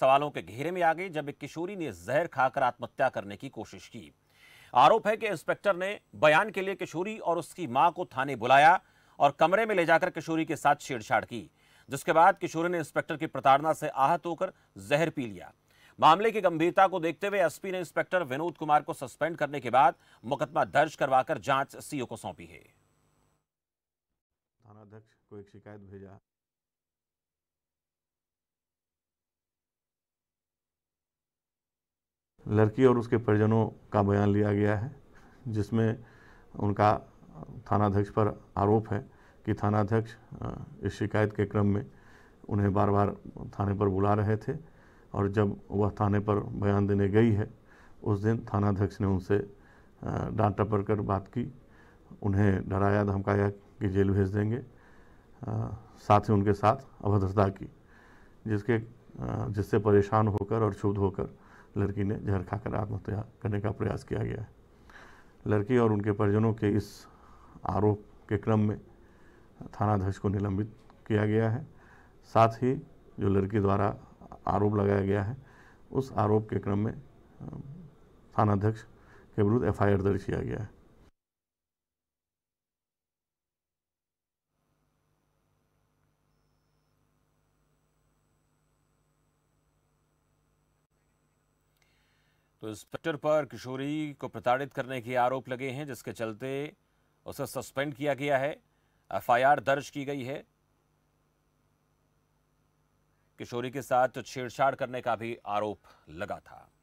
सवालों के घेरे में आ गई जब एक किशोरी ने जहर खाकर आत्महत्या करने की कोशिश की आरोप है कि इंस्पेक्टर ने बयान के लिए किशोरी और उसकी मां को थाने बुलाया और कमरे में ले जाकर किशोरी के साथ छेड़छाड़ की जिसके बाद किशोरी ने इंस्पेक्टर की प्रताड़ना से आहत होकर जहर पी लिया मामले की गंभीरता को देखते हुए एसपी ने इंस्पेक्टर विनोद कुमार को सस्पेंड करने के बाद मुकदमा दर्ज करवाकर जांच सीओ को सौंपी है थाना अध्यक्ष को एक शिकायत भेजा लड़की और उसके परिजनों का बयान लिया गया है जिसमें उनका थानाध्यक्ष पर आरोप है कि थानाध्यक्ष इस शिकायत के क्रम में उन्हें बार बार थाने पर बुला रहे थे और जब वह थाने पर बयान देने गई है उस दिन थानाध्यक्ष ने उनसे डांट टपर कर बात की उन्हें डराया धमकाया कि जेल भेज देंगे साथ ही उनके साथ अभद्रता की जिसके जिससे परेशान होकर और क्षुब्ध होकर लड़की ने जहर खाकर आत्महत्या करने का प्रयास किया गया है लड़की और उनके परिजनों के इस आरोप के क्रम में थानाध्यक्ष को निलंबित किया गया है साथ ही जो लड़की द्वारा आरोप लगाया गया है उस आरोप के क्रम में थानाध्यक्ष के विरुद्ध एफ दर्ज किया गया है तो इंस्पेक्टर पर किशोरी को प्रताड़ित करने के आरोप लगे हैं जिसके चलते उसे सस्पेंड किया गया है एफआईआर दर्ज की गई है किशोरी के साथ छेड़छाड़ करने का भी आरोप लगा था